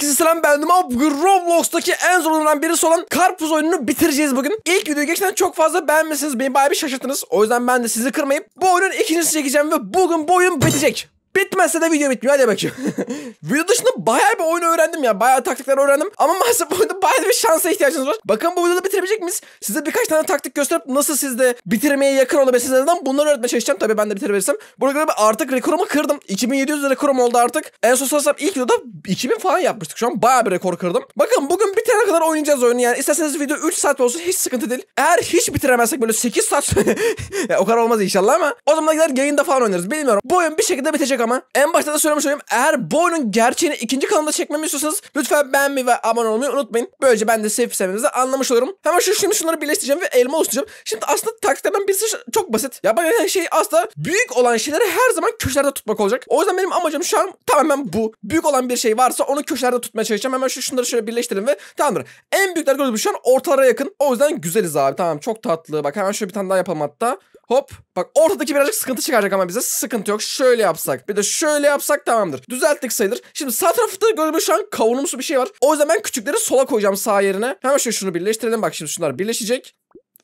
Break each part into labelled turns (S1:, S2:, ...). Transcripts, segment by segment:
S1: Herkese selam ben ama bugün Roblox'taki en zorlanan birisi olan karpuz oyununu bitireceğiz bugün. İlk videoyu gerçekten çok fazla beğenmesiniz beni bayağı bir şaşırttınız. O yüzden ben de sizi kırmayıp bu oyunun ikincisini çekeceğim ve bugün bu oyun bitecek. Bitmezse de video bitmiyor. Hadi bakayım. video dışında bayağı bir oyun öğrendim ya. Bayağı taktikler öğrendim. Ama maalesef bu oyunda bayağı bir şansa ihtiyacınız var. Bakın bu videoda bitirebilecek miyiz? Size birkaç tane taktik gösterip nasıl sizde bitirmeye yakın olabilirsiniz neden bunları öğretmeye çalışacağım. Tabii ben de bitirebilirsem. Burada göre artık rekorumu kırdım. 2700 rekorum oldu artık. En son sorarsam ilk videoda 2000 falan yapmıştık. Şu an bayağı bir rekor kırdım. Bakın bugün bitene kadar oynayacağız oyunu yani. isterseniz video 3 saat olsun hiç sıkıntı değil. Eğer hiç bitiremezsek böyle 8 saat o kadar olmaz inşallah ama o zaman gider yayında falan oynarız. Bilmiyorum. Bu oyun bir şekilde bitecek olacak ama en başta da söylemiş olayım. Eğer bu oyunun gerçeğini ikinci kanalda çekmemi istiyorsanız lütfen beğenmeyi ve abone olmayı unutmayın. Böylece ben de sevip sevmemizi anlamış olurum. Hemen şu şimdi şunları birleştireceğim ve elma oluşturacağım. Şimdi aslında taktiklerden birisi çok basit. ya gereken şey asla büyük olan şeyleri her zaman köşelerde tutmak olacak. O yüzden benim amacım şu an tamamen bu. Büyük olan bir şey varsa onu köşelerde tutmaya çalışacağım. Hemen şu şunları şöyle birleştirelim ve tamamdır. En büyükler gördüğümüz şu an ortalara yakın. O yüzden güzeliz abi. Tamam çok tatlı. Bak hemen şöyle bir tane daha yapalım hatta. Hop Bak ortadaki birazcık sıkıntı çıkaracak ama bize sıkıntı yok. Şöyle yapsak. Bir de şöyle yapsak tamamdır. Düzelttik sayılır. Şimdi sağ tarafta gördüğümüz şu an kavunumsu bir şey var. O yüzden ben küçükleri sola koyacağım sağ yerine. Hemen şöyle şunu birleştirelim. Bak şimdi şunlar birleşecek.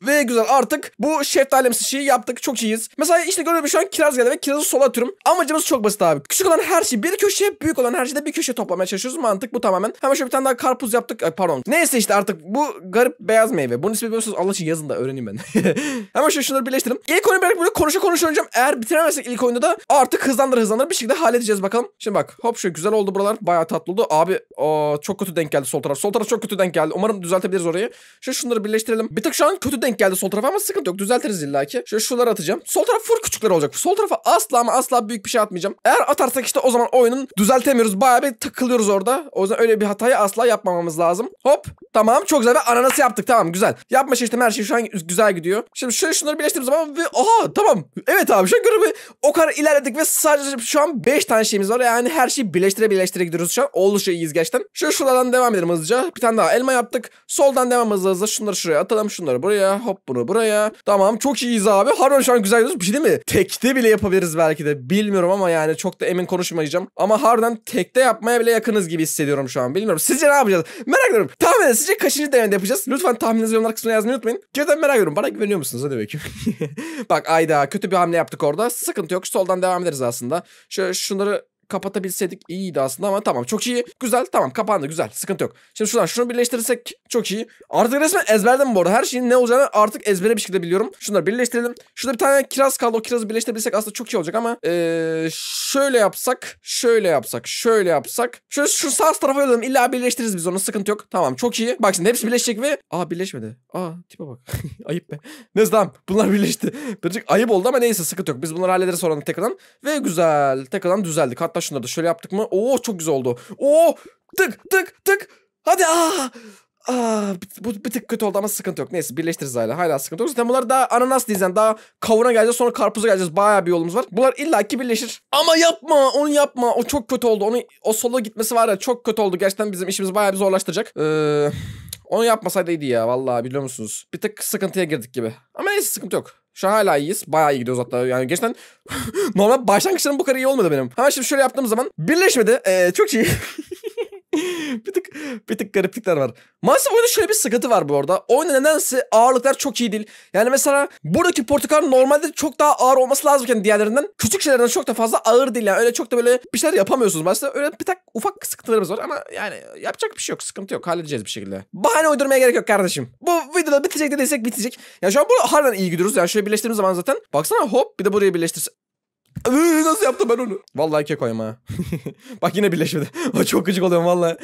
S1: Ve güzel artık bu şeftalimsi şeyi yaptık. Çok iyiyiz. Mesela işte görüyorum şu an kiraz geldi ve kirazı sola atıyorum. Amacımız çok basit abi. Küçük olan her şeyi bir köşeye, büyük olan her şeyi de bir köşeye toplamaya çalışıyoruz. Mantık bu tamamen. Hemen şöyle bir tane daha karpuz yaptık. Ay, pardon. Neyse işte artık bu garip beyaz meyve. Bunun ismi biliyorsunuz Allah için yazın da öğreneyim ben. Hemen şöyle şunları birleştirelim. İlk oyunu böyle konuşa konuşa oynayacağım. Eğer bitiremezsek ilk oyunda da artık hızlandır hızlandır bir şekilde halledeceğiz bakalım. Şimdi bak hop şu güzel oldu buralar. Bayağı tatlı oldu. Abi o, çok kötü denk geldi sol taraf. Sol taraf çok kötü denk geldi. Umarım düzeltebiliriz orayı. Şöyle şunları birleştirelim. Bir tık şu an kötü denk geldi sol tarafa ama sıkıntı yok. Düzeltiriz illaki. Şöyle şunları atacağım. Sol taraf full küçükler olacak. Sol tarafa asla ama asla büyük bir şey atmayacağım. Eğer atarsak işte o zaman oyunun düzeltemiyoruz. Bayağı bir takılıyoruz orada. O yüzden öyle bir hatayı asla yapmamamız lazım. Hop. Tamam çok güzel ve ananası yaptık. Tamam güzel. Yapma işte her şey şu an güzel gidiyor. Şimdi şöyle şunları birleştirdiğim zaman ve aha tamam. Evet abi şu an göre bir o kadar ilerledik ve sadece şu an 5 tane şeyimiz var. Yani her şeyi birleştire birleştire gidiyoruz şu an. Oldukça şey, iyiyiz gerçekten. Şöyle şuradan devam edelim hızlıca. Bir tane daha elma yaptık. Soldan devam hızlı hızlı. Şunları şuraya atalım. Şunları buraya. Hop bunu buraya. Tamam çok iyiyiz abi. Harbiden şu an güzel gidiyoruz. Bir şey değil mi? Tekte bile yapabiliriz belki de. Bilmiyorum ama yani çok da emin konuşmayacağım. Ama harbiden tekte yapmaya bile yakınız gibi hissediyorum şu an. Bilmiyorum. Sizce ne yapacağız? Merak ediyorum. Tahmin edin. Sizce kaçıncı denemede yapacağız? Lütfen tahmininizi yorumlar kısmına yazmayı unutmayın. Gerçekten merak ediyorum. Bana güveniyor musunuz? Hadi bakayım. Bak ayda kötü bir hamle yaptık orada. Sıkıntı yok. Soldan devam ederiz aslında. Şöyle şunları kapatabilseydik iyiydi aslında ama tamam çok iyi. Güzel tamam kapandı güzel sıkıntı yok. Şimdi şuradan şunu birleştirirsek çok iyi. Artık resmen ezberledim bu arada. Her şeyin ne olacağını artık ezbere bir şekilde biliyorum. Şunları birleştirelim. Şurada bir tane kiraz kaldı. O kirazı birleştirebilirsek aslında çok iyi olacak ama ee, şöyle yapsak, şöyle yapsak, şöyle yapsak. Şöyle şu sağ tarafa yolladım. illa birleştiririz biz onu sıkıntı yok. Tamam çok iyi. Bak şimdi hepsi birleşecek ve aa birleşmedi. Aa tipe bak. ayıp be. Neyse tamam bunlar birleşti. Birazcık ayıp oldu ama neyse sıkıntı yok. Biz bunları hallederiz sonra tekrardan. Ve güzel. Tekrardan düzeldik. Hatta Hatta şunları da şöyle yaptık mı? Oo çok güzel oldu. Oo tık tık tık. Hadi aa. Ah. Aa, ah, bu bir tık kötü oldu ama sıkıntı yok. Neyse birleştiririz hala. Hala sıkıntı yok. Zaten bunlar daha ananas diyeceğiz. Daha kavuna geleceğiz. Sonra karpuza geleceğiz. Bayağı bir yolumuz var. Bunlar illaki birleşir. Ama yapma. Onu yapma. O çok kötü oldu. Onun o sola gitmesi var ya çok kötü oldu. Gerçekten bizim işimizi bayağı bir zorlaştıracak. Eee... Onu yapmasaydı ya vallahi biliyor musunuz? Bir tık sıkıntıya girdik gibi. Ama neyse sıkıntı yok. Şu an hala iyiyiz. Bayağı iyi gidiyoruz hatta. Yani gerçekten normal başlangıçlarım bu kadar iyi olmadı benim. ama şimdi şöyle yaptığım zaman birleşmedi. Ee, çok iyi. bir tık bir tık gariplikler var. Maalesef oyunda şöyle bir sıkıntı var bu arada. Oyunda nedense ağırlıklar çok iyi değil. Yani mesela buradaki portakal normalde çok daha ağır olması lazımken diğerlerinden küçük şeylerden çok da fazla ağır değil. Yani öyle çok da böyle bir şeyler yapamıyorsunuz. Maalesef öyle bir tek ufak sıkıntılarımız var ama yani yapacak bir şey yok. Sıkıntı yok. Halledeceğiz bir şekilde. Bahane uydurmaya gerek yok kardeşim. Bu videoda bitecek dediysek bitecek. Ya yani şu an burada harbiden iyi gidiyoruz. Yani şöyle birleştirdiğimiz zaman zaten baksana hop bir de buraya birleştir. Nasıl yaptım ben onu? Vallahi kek ha. Bak yine birleşmedi. Çok gıcık oluyorum vallahi.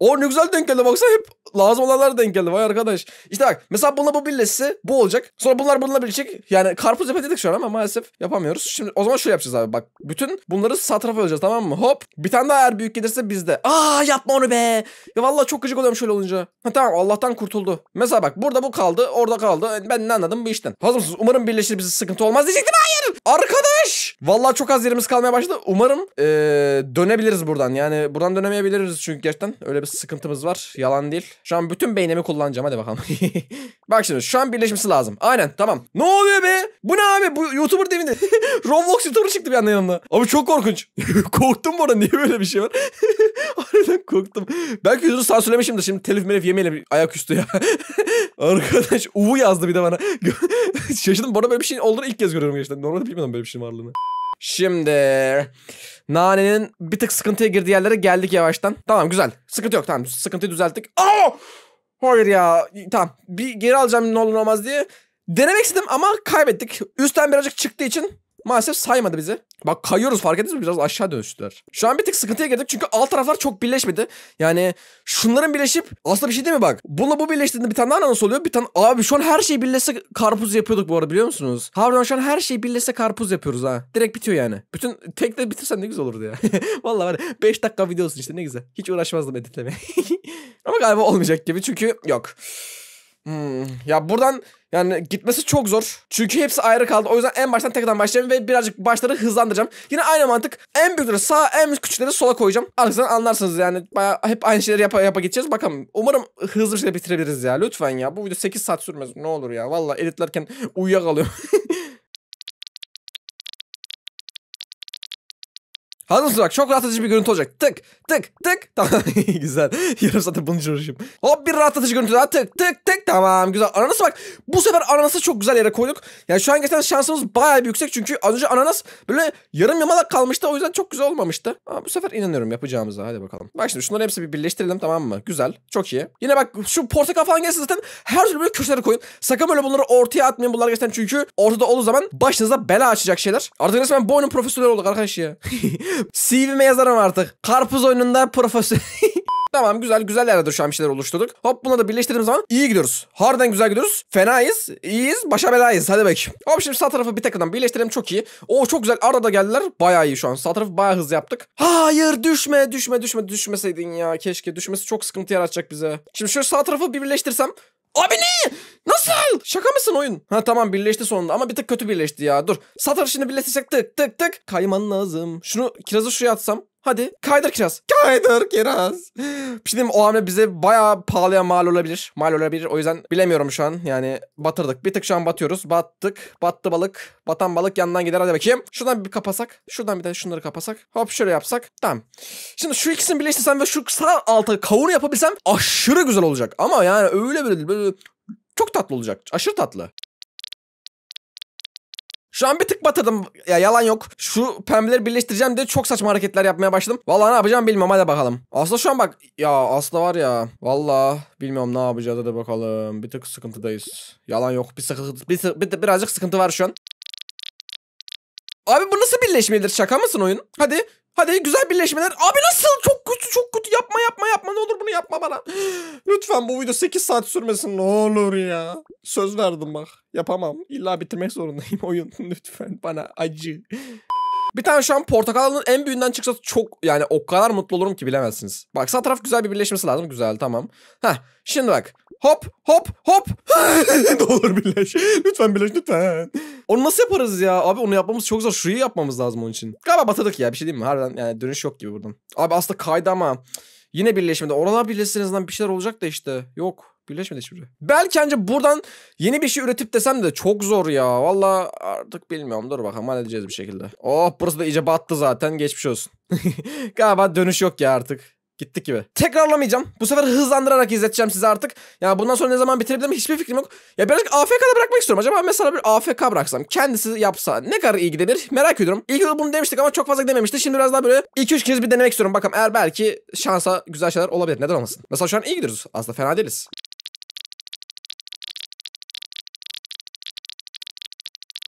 S1: O ne güzel denk geldi baksana hep lazım olanlar denk geldi vay arkadaş. İşte bak mesela bununla bu birleşse bu olacak. Sonra bunlar bununla birleşecek. Yani karpuz dedik şu an ama maalesef yapamıyoruz. Şimdi o zaman şöyle yapacağız abi bak. Bütün bunları satrafa öleceğiz tamam mı? Hop bir tane daha eğer büyük gelirse bizde. Aa yapma onu be. Ya vallahi çok gıcık oluyorum şöyle olunca. Ha, tamam Allah'tan kurtuldu. Mesela bak burada bu kaldı orada kaldı. Ben ne anladım bu işten. Hazır mısınız? Umarım birleşir bizi sıkıntı olmaz diyecektim. Hayır. Arkadaş! Vallahi çok az yerimiz kalmaya başladı. Umarım ee, dönebiliriz buradan. Yani buradan dönemeyebiliriz çünkü gerçekten öyle bir sıkıntımız var. Yalan değil. Şu an bütün beynimi kullanacağım. Hadi bakalım. Bak şimdi şu an birleşmesi lazım. Aynen tamam. Ne oluyor be? Bu ne abi? Bu YouTuber mi? Roblox YouTuber çıktı bir anda yanımda. Abi çok korkunç. korktum bu arada. Niye böyle bir şey var? Harbiden korktum. Belki yüzünü sansürlemişimdir. Şimdi telif melif yemeyelim ayaküstü ya. Arkadaş Uvu yazdı bir de bana. Şaşırdım. Bana böyle bir şey olduğunu ilk kez görüyorum gerçekten. Normalde bilmiyordum böyle bir şeyin varlığını. Şimdi Nane'nin bir tık sıkıntıya girdiği yerlere geldik yavaştan. Tamam güzel. Sıkıntı yok tamam. Sıkıntıyı düzelttik. Aa! Hayır ya. Tamam. Bir geri alacağım ne olur olmaz diye. Denemek istedim ama kaybettik. Üstten birazcık çıktığı için Maalesef saymadı bizi. Bak kayıyoruz fark ettiniz mi? Biraz aşağı dönüştüler. Şu an bir tık sıkıntıya girdik çünkü alt taraflar çok birleşmedi. Yani şunların birleşip aslında bir şey değil mi bak? Bununla bu birleştiğinde bir tane daha nasıl oluyor? Bir tane abi şu an her şeyi birleşse karpuz yapıyorduk bu arada biliyor musunuz? Harbiden şu an her şeyi birleşse karpuz yapıyoruz ha. Direkt bitiyor yani. Bütün tek de bitirsen ne güzel olurdu ya. Vallahi var 5 dakika videosun işte ne güzel. Hiç uğraşmazdım editlemeye. Ama galiba olmayacak gibi çünkü yok. Hmm. Ya buradan yani gitmesi çok zor. Çünkü hepsi ayrı kaldı. O yüzden en baştan tekrardan başlayacağım ve birazcık başları hızlandıracağım. Yine aynı mantık. En büyükleri sağa, en küçükleri sola koyacağım. Artık anlarsınız yani. Bayağı hep aynı şeyleri yapa yapa gideceğiz. Bakalım. Umarım hızlı bir şekilde bitirebiliriz ya. Lütfen ya. Bu video 8 saat sürmez. Ne olur ya. Valla editlerken uyuyakalıyorum. Hazır mısın bak çok rahatlatıcı bir görüntü olacak. Tık tık tık. Tamam güzel. Yarım saatte bunun için uğraşayım. Hop bir rahatlatıcı görüntü daha tık tık tık. Tamam güzel. Ananas bak bu sefer ananası çok güzel yere koyduk. Yani şu an gerçekten şansımız bayağı bir yüksek. Çünkü az önce ananas böyle yarım yamalak kalmıştı. O yüzden çok güzel olmamıştı. Ama bu sefer inanıyorum yapacağımıza. Hadi bakalım. Bak şimdi şunları hepsi bir birleştirelim tamam mı? Güzel. Çok iyi. Yine bak şu portakal falan gelsin zaten her türlü böyle köşelere koyun. Sakın böyle bunları ortaya atmayın. Bunlar gerçekten çünkü ortada olduğu zaman başınıza bela açacak şeyler. Artık resmen boynun profesörü olduk arkadaş ya. CV'me yazarım artık. Karpuz oyununda profesör... Tamam güzel güzel yerlerde şu an bir şeyler oluşturduk. Hop buna da birleştirdiğim zaman iyi gidiyoruz. Harbiden güzel gidiyoruz. Fenayız. iyiyiz. Başa belayız. Hadi bakayım. Hop şimdi sağ tarafı bir takımdan birleştirelim. Çok iyi. O çok güzel. Arada geldiler. Bayağı iyi şu an. Sağ tarafı bayağı hızlı yaptık. Hayır düşme düşme düşme düşmeseydin ya. Keşke düşmesi çok sıkıntı yaratacak bize. Şimdi şu sağ tarafı bir birleştirsem. Abi ne? Nasıl? Şaka mısın oyun? Ha tamam birleşti sonunda ama bir tık kötü birleşti ya. Dur. Satır şimdi birleşecek tık tık tık. Kayman lazım. Şunu kirazı şuraya atsam. Hadi kaydır kiraz. Kaydır kiraz. Şimdi şey o hamle bize bayağı pahalıya mal olabilir. Mal olabilir. O yüzden bilemiyorum şu an. Yani batırdık. Bir tık şu an batıyoruz. Battık. Battı balık. Batan balık yandan gider. Hadi bakayım. Şuradan bir kapasak. Şuradan bir de şunları kapasak. Hop şöyle yapsak. Tamam. Şimdi şu ikisini birleştirsem ve şu sağ alta kavunu yapabilsem aşırı güzel olacak. Ama yani öyle böyle, böyle çok tatlı olacak. Aşırı tatlı. Şu an bir tık batırdım. Ya yalan yok. Şu pembeleri birleştireceğim diye çok saçma hareketler yapmaya başladım. Vallahi ne yapacağım bilmiyorum. Hadi bakalım. Aslı şu an bak. Ya Aslı var ya. Vallahi bilmiyorum ne yapacağız. Hadi bakalım. Bir tık sıkıntıdayız. Yalan yok. Bir sıkıntı, bir, bir, birazcık sıkıntı var şu an. Abi bu nasıl birleşmedir? Şaka mısın oyun? Hadi Hadi güzel birleşmeler. Abi nasıl? Çok kötü çok kötü. Yapma yapma yapma. Ne olur bunu yapma bana. Lütfen bu video 8 saat sürmesin. Ne olur ya. Söz verdim bak. Yapamam. İlla bitirmek zorundayım oyun. Lütfen bana acı. Bir tane şu an portakalın en büyüğünden çıksa çok yani o kadar mutlu olurum ki bilemezsiniz. Bak sağ taraf güzel bir birleşmesi lazım. Güzel tamam. Heh şimdi bak. Hop hop hop. ne olur birleş. Lütfen birleş lütfen. Onu nasıl yaparız ya? Abi onu yapmamız çok zor. Şurayı yapmamız lazım onun için. Galiba batırdık ya bir şey değil mi? Harbiden yani dönüş yok gibi buradan. Abi aslında kaydı ama yine birleşmedi. Oralar birleşseniz lan bir şeyler olacak da işte. Yok. Birleşmedi şimdi. Belki ancak buradan yeni bir şey üretip desem de çok zor ya. Valla artık bilmiyorum. Dur bakalım halledeceğiz bir şekilde. Oh burası da iyice battı zaten. Geçmiş olsun. Galiba dönüş yok ya artık. Gittik gibi. Tekrarlamayacağım. Bu sefer hızlandırarak izleteceğim size artık. Ya bundan sonra ne zaman bitirebilirim hiçbir fikrim yok. Ya birazcık AFK'da bırakmak istiyorum. Acaba mesela bir AFK bıraksam kendisi yapsa ne kadar iyi gidebilir merak ediyorum. İlk yıl bunu demiştik ama çok fazla dememişti. Şimdi biraz daha böyle 2-3 kez bir denemek istiyorum. Bakalım eğer belki şansa güzel şeyler olabilir. Neden olmasın? Mesela şu an iyi gidiyoruz. Aslında fena değiliz.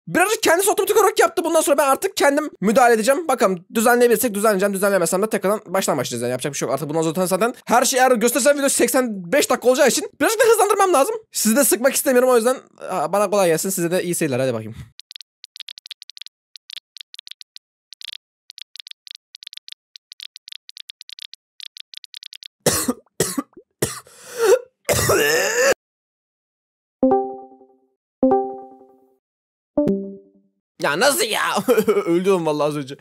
S1: Birazcık kendisi otomatik olarak yaptı. Bundan sonra ben artık kendim müdahale edeceğim. Bakalım düzenleyebilirsek düzenleyeceğim. Düzenlemesem de tekrardan baştan başlayacağız. Yani yapacak bir şey yok. Artık bundan sonra zaten her şeyi eğer göstersem video 85 dakika olacağı için birazcık da hızlandırmam lazım. Sizi de sıkmak istemiyorum o yüzden bana kolay gelsin. Size de iyi seyirler. Hadi bakayım. Ya nasıl ya? Öldüm vallahi az önce.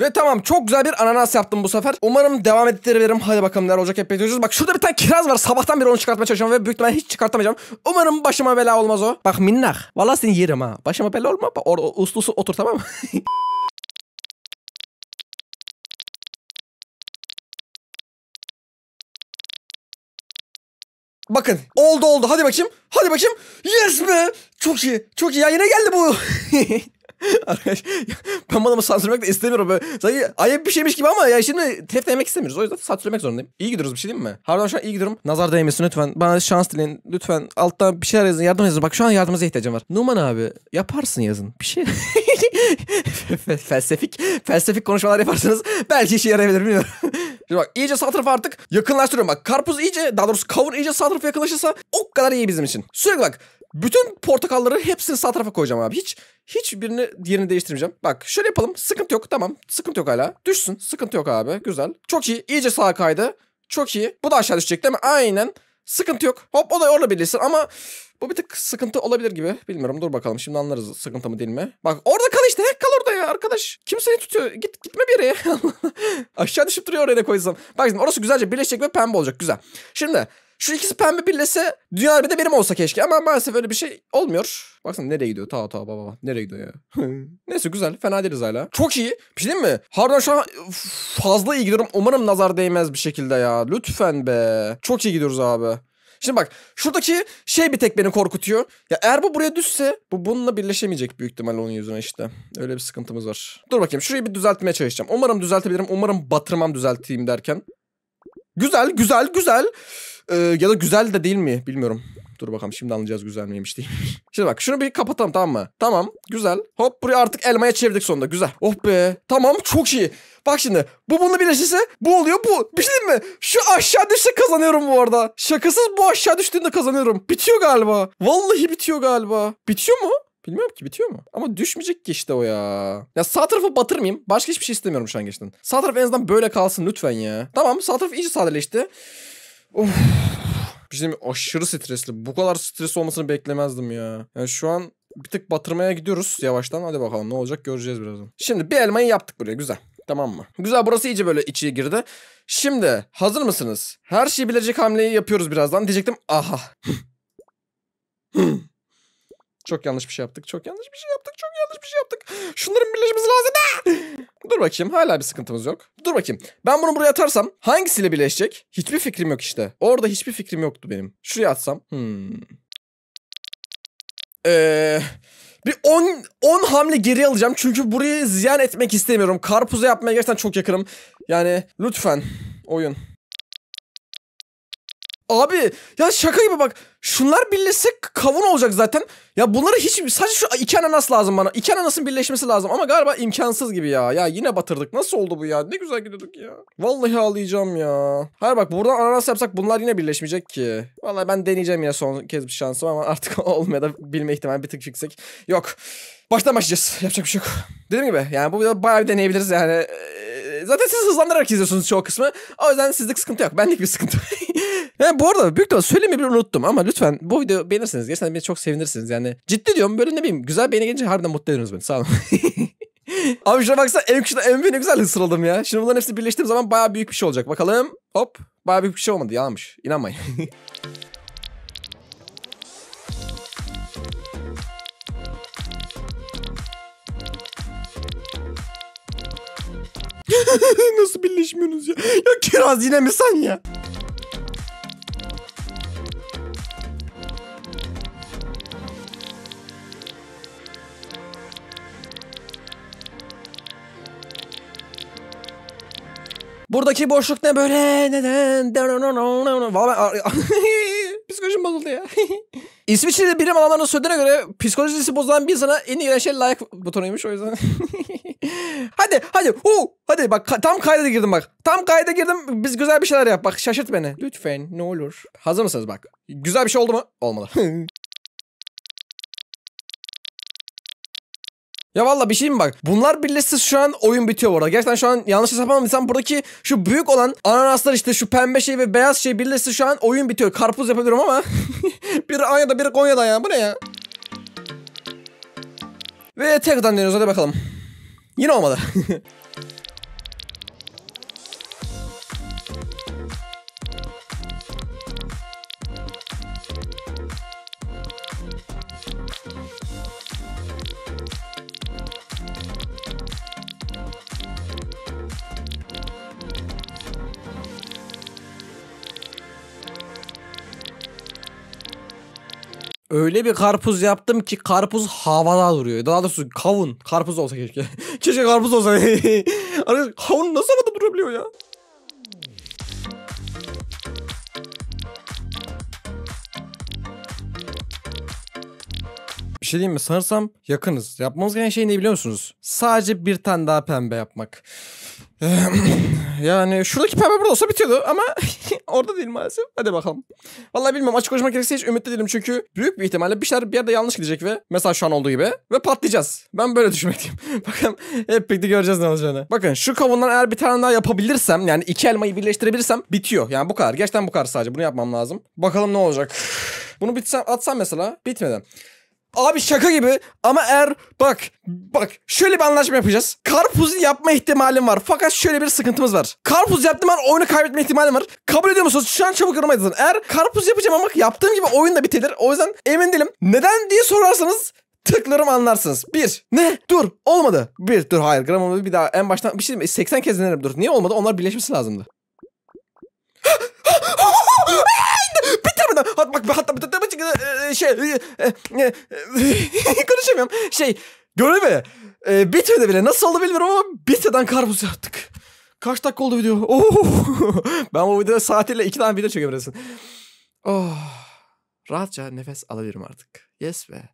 S1: Ve tamam çok güzel bir ananas yaptım bu sefer. Umarım devam ettiririm. Hadi bakalım neler olacak hep bekliyoruz. Bak şurada bir tane kiraz var. Sabahtan beri onu çıkartmaya çalışıyorum ve büyük ihtimalle hiç çıkartamayacağım. Umarım başıma bela olmaz o. Bak minnak. Valla seni yerim ha. Başıma bela olma. Or uslu otur tamam mı? Bakın oldu oldu hadi bakayım. Hadi bakayım. Yes be. Çok iyi. Çok iyi ya yine geldi bu. Arkadaş ben adamı sansürlemek de istemiyorum böyle. Sanki ayıp bir şeymiş gibi ama ya şimdi telif yemek istemiyoruz. O yüzden sansürlemek zorundayım. İyi gidiyoruz bir şey değil mi? Harbiden şu an iyi gidiyorum. Nazar değmesin lütfen. Bana şans dileyin. Lütfen alttan bir şeyler yazın. Yardım yazın. Bak şu an yardımınıza ihtiyacım var. Numan abi yaparsın yazın. Bir şey. felsefik felsefik konuşmalar yaparsanız belki işe yarayabilir bilmiyorum. Şimdi bak iyice sağ tarafa artık yakınlaştırıyorum. Bak karpuz iyice daha doğrusu kavun iyice sağ tarafa yakınlaşırsa o kadar iyi bizim için. Sürekli bak bütün portakalları hepsini sağ tarafa koyacağım abi. Hiç hiçbirini diğerini değiştirmeyeceğim. Bak şöyle yapalım. Sıkıntı yok. Tamam. Sıkıntı yok hala. Düşsün. Sıkıntı yok abi. Güzel. Çok iyi. İyice sağa kaydı. Çok iyi. Bu da aşağı düşecek değil mi? Aynen. Sıkıntı yok. Hop o da orada bilirsin ama bu bir tık sıkıntı olabilir gibi. Bilmiyorum dur bakalım şimdi anlarız sıkıntı mı değil mi. Bak orada kal işte. Kal orada arkadaş? Kim seni tutuyor? Git gitme bir yere Aşağı düşüp duruyor oraya koysam. Bak şimdi orası güzelce birleşecek ve pembe olacak. Güzel. Şimdi şu ikisi pembe birleşse dünya bir de benim olsa keşke. Ama maalesef öyle bir şey olmuyor. Baksana nereye gidiyor? Ta ta baba. Nereye gidiyor ya? Neyse güzel. Fena değiliz hala. Çok iyi. Bir şey mi? Harbiden şu an fazla iyi gidiyorum. Umarım nazar değmez bir şekilde ya. Lütfen be. Çok iyi gidiyoruz abi. Şimdi bak şuradaki şey bir tek beni korkutuyor. Ya eğer bu buraya düşse bu bununla birleşemeyecek büyük ihtimalle onun yüzüne işte. Öyle bir sıkıntımız var. Dur bakayım şurayı bir düzeltmeye çalışacağım. Umarım düzeltebilirim. Umarım batırmam düzelteyim derken. Güzel güzel güzel. Ee, ya da güzel de değil mi bilmiyorum. Dur bakalım şimdi anlayacağız güzel miymiş değil Şimdi bak şunu bir kapatalım tamam mı? Tamam güzel. Hop buraya artık elmaya çevirdik sonunda güzel. Oh be tamam çok iyi. Bak şimdi bu bunu birleşirse bu oluyor bu. Bir şey mi? Şu aşağı düşse kazanıyorum bu arada. Şakasız bu aşağı düştüğünde kazanıyorum. Bitiyor galiba. Vallahi bitiyor galiba. Bitiyor mu? Bilmiyorum ki bitiyor mu? Ama düşmeyecek ki işte o ya. Ya sağ tarafı batırmayayım. Başka hiçbir şey istemiyorum şu an gerçekten. Sağ taraf en azından böyle kalsın lütfen ya. Tamam sağ taraf iyice sadeleşti. Of. Bir şey Aşırı stresli. Bu kadar stres olmasını beklemezdim ya. Yani şu an bir tık batırmaya gidiyoruz yavaştan. Hadi bakalım ne olacak göreceğiz birazdan. Şimdi bir elmayı yaptık buraya güzel. Tamam mı? Güzel burası iyice böyle içe girdi. Şimdi hazır mısınız? Her şeyi bilecek hamleyi yapıyoruz birazdan. Diyecektim aha. Çok yanlış bir şey yaptık. Çok yanlış bir şey yaptık. Çok yanlış bir şey yaptık. Şunların birleşmesi lazım. Dur bakayım. Hala bir sıkıntımız yok. Dur bakayım. Ben bunu buraya atarsam hangisiyle birleşecek? Hiçbir fikrim yok işte. Orada hiçbir fikrim yoktu benim. Şuraya atsam. Hmm. Eee... Bir 10 10 hamle geri alacağım çünkü burayı ziyan etmek istemiyorum. Karpuza yapmaya gerçekten çok yakınım. Yani lütfen oyun Abi ya şaka gibi bak. Şunlar birleşse kavun olacak zaten. Ya bunları hiç sadece şu iki ananas lazım bana. İki ananasın birleşmesi lazım ama galiba imkansız gibi ya. Ya yine batırdık. Nasıl oldu bu ya? Ne güzel gidiyorduk ya. Vallahi ağlayacağım ya. Hayır bak buradan ananas yapsak bunlar yine birleşmeyecek ki. Vallahi ben deneyeceğim yine son kez bir şansım ama artık olmaya da bilme ihtimali bir tık yüksek. Yok. Baştan başlayacağız. Yapacak bir şey yok. Dediğim gibi yani bu videoda bayağı bir deneyebiliriz yani. Ee, zaten siz hızlandırarak izliyorsunuz çoğu kısmı. O yüzden sizlik sıkıntı yok. Benlik bir sıkıntı yani bu arada büyük ihtimalle söylemeyi bile unuttum ama lütfen bu video beğenirseniz gerçekten beni çok sevinirsiniz. Yani ciddi diyorum böyle ne bileyim güzel beğeni gelince harbiden mutlu ediniz beni sağ olun. Abi şuna baksana en küçük en büyüğüne güzel ısırıldım ya. Şimdi bunların hepsini birleştirdiğim zaman baya büyük bir şey olacak. Bakalım hop baya büyük bir şey olmadı yalanmış inanmayın. Nasıl birleşmiyorsunuz ya? Ya kiraz yine mi sen ya? Buradaki boşluk ne böyle? Neden? Valla Psikolojim bozuldu ya. İsviçre'de bilim alanlarının sözlerine göre psikolojisi bozulan bir insana en iğrenç şey like butonuymuş o yüzden. hadi hadi hu hadi bak tam kayda girdim bak. Tam kayda girdim biz güzel bir şeyler yap bak şaşırt beni. Lütfen ne olur. Hazır mısınız bak. Güzel bir şey oldu mu? Olmalı. Ya valla bir şey mi bak? Bunlar birleşse şu an oyun bitiyor bu arada. Gerçekten şu an yanlış hesaplamadıysam buradaki şu büyük olan ananaslar işte şu pembe şey ve beyaz şey birleşse şu an oyun bitiyor. Karpuz yapabilirim ama. bir Anya'da bir Konya'da ya. Bu ne ya? Ve tekrar deniyoruz hadi bakalım. Yine olmadı. Öyle bir karpuz yaptım ki karpuz havada duruyor. Daha doğrusu kavun. Karpuz olsa keşke. keşke karpuz olsa. Arkadaşlar kavun nasıl havada durabiliyor ya? Bir şey diyeyim mi? Sanırsam yakınız. Yapmamız gereken şey ne biliyor musunuz? Sadece bir tane daha pembe yapmak. yani şuradaki pembe burada olsa bitiyordu ama orada değil maalesef. Hadi bakalım. Vallahi bilmiyorum açık konuşmak gerekirse hiç ümitli değilim çünkü büyük bir ihtimalle bir şeyler bir yerde yanlış gidecek ve mesela şu an olduğu gibi ve patlayacağız. Ben böyle düşünmekteyim. Bakın hep birlikte göreceğiz ne olacağını. Bakın şu kavundan eğer bir tane daha yapabilirsem yani iki elmayı birleştirebilirsem bitiyor. Yani bu kadar. Gerçekten bu kadar sadece. Bunu yapmam lazım. Bakalım ne olacak. Bunu bitsem atsam mesela bitmeden. Abi şaka gibi ama eğer bak bak şöyle bir anlaşma yapacağız. Karpuz yapma ihtimalim var fakat şöyle bir sıkıntımız var. Karpuz yaptığım an oyunu kaybetme ihtimalim var. Kabul ediyor musunuz? Şu an çabuk yoruma yazın. Eğer karpuz yapacağım ama yaptığım gibi oyun da bitelir. O yüzden emin değilim. Neden diye sorarsanız tıklarım anlarsınız. Bir. Ne? Dur. Olmadı. Bir. Dur hayır. Gram olmadı. Bir daha en baştan bir şey diyeyim. 80 kez denerim. Dur. Niye olmadı? Onlar birleşmesi lazımdı. Hat bak hatta e, şey e, e, konuşamıyorum. Şey görevi e, bitmedi bile. Nasıl oldu bilmiyorum ama bitmeden karpuz yaptık. Kaç dakika oldu video? Oo! ben bu videoda saatiyle iki tane video çekebilirsin. Oh. Rahatça nefes alabilirim artık. Yes be.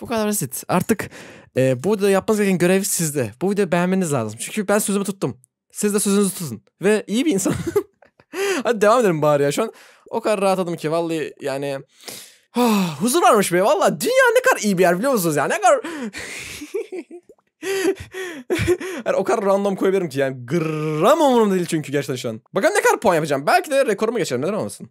S1: Bu kadar basit. Artık e, bu videoda yapmanız gereken görev sizde. Bu videoyu beğenmeniz lazım. Çünkü ben sözümü tuttum. Siz de sözünüzü tutun. Ve iyi bir insan. Hadi devam edelim bari ya. Şu an o kadar rahatladım ki vallahi yani oh, huzur varmış be vallahi dünya ne kadar iyi bir yer biliyor musunuz yani ne kadar yani o kadar random koyabilirim ki yani gram umurumda değil çünkü gerçekten şu an. Bakalım ne kadar puan yapacağım. Belki de rekorumu geçerim neden olmasın.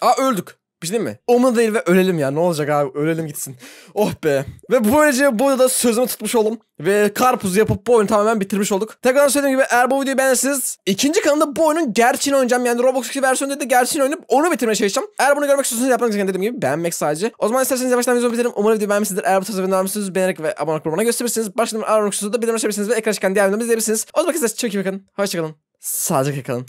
S1: Aa öldük. Bir şey değil mi? Umurumda değil ve ölelim ya. Ne olacak abi? Ölelim gitsin. Oh be. Ve böylece bu da sözümü tutmuş oldum. Ve karpuzu yapıp bu oyunu tamamen bitirmiş olduk. Tekrar söylediğim gibi eğer bu videoyu beğenirseniz ikinci kanalda bu oyunun gerçeğini oynayacağım. Yani Roblox 2 versiyonunda da gerçeğini oynayıp onu bitirmeye çalışacağım. Eğer bunu görmek istiyorsanız yapmanız gereken dediğim gibi beğenmek sadece. O zaman isterseniz yavaştan videomu bitirelim. Umarım videoyu beğenmişsinizdir. Eğer bu tarz videoları beğenmişsiniz beğenerek ve abone olmayı bana gösterirsiniz. Başladığım abone olmayı da bildirim açabilirsiniz ve ekran çıkan diğer videomu izleyebilirsiniz. O zaman size çok iyi bakın. Hoşçakalın. Sadece kalın.